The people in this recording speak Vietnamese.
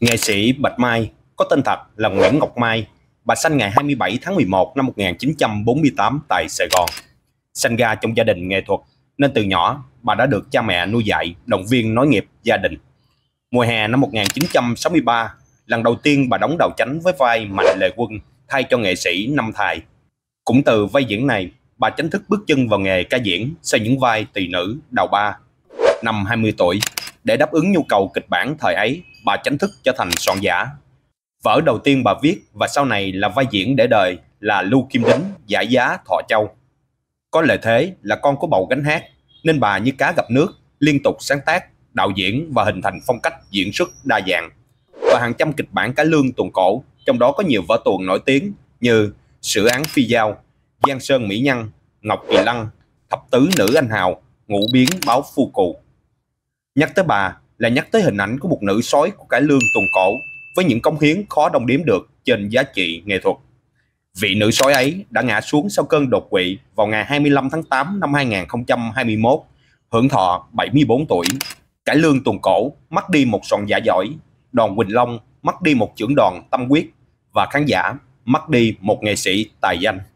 Nghệ sĩ Bạch Mai có tên thật là Nguyễn Ngọc Mai. Bà sinh ngày 27 tháng 11 năm 1948 tại Sài Gòn. sinh ra trong gia đình nghệ thuật nên từ nhỏ bà đã được cha mẹ nuôi dạy, động viên nói nghiệp gia đình. Mùa hè năm 1963, lần đầu tiên bà đóng đầu chánh với vai Mạnh Lệ Quân thay cho nghệ sĩ Năm Thài. Cũng từ vai diễn này, bà chính thức bước chân vào nghề ca diễn sau những vai tỳ nữ, đào ba. Năm 20 tuổi, để đáp ứng nhu cầu kịch bản thời ấy, bà chánh thức trở thành soạn giả. Vở đầu tiên bà viết và sau này là vai diễn để đời là Lưu Kim Đính, Giải Giá, Thọ Châu. Có lợi thế là con của bầu gánh hát, nên bà như cá gặp nước, liên tục sáng tác, đạo diễn và hình thành phong cách diễn xuất đa dạng. Và hàng trăm kịch bản cải lương tuồng cổ, trong đó có nhiều vở tuồng nổi tiếng như Sử án Phi Giao, Giang Sơn Mỹ Nhân, Ngọc Kỳ Lăng, Thập Tứ Nữ Anh Hào, Ngũ Biến Báo Phu Cụ. Nhắc tới bà là nhắc tới hình ảnh của một nữ sói của cải lương tuần cổ với những công hiến khó đong đếm được trên giá trị nghệ thuật. Vị nữ sói ấy đã ngã xuống sau cơn đột quỵ vào ngày 25 tháng 8 năm 2021, hưởng thọ 74 tuổi. Cải lương tuần cổ mất đi một sòn giả giỏi, đoàn Quỳnh Long mất đi một trưởng đoàn tâm quyết và khán giả mất đi một nghệ sĩ tài danh.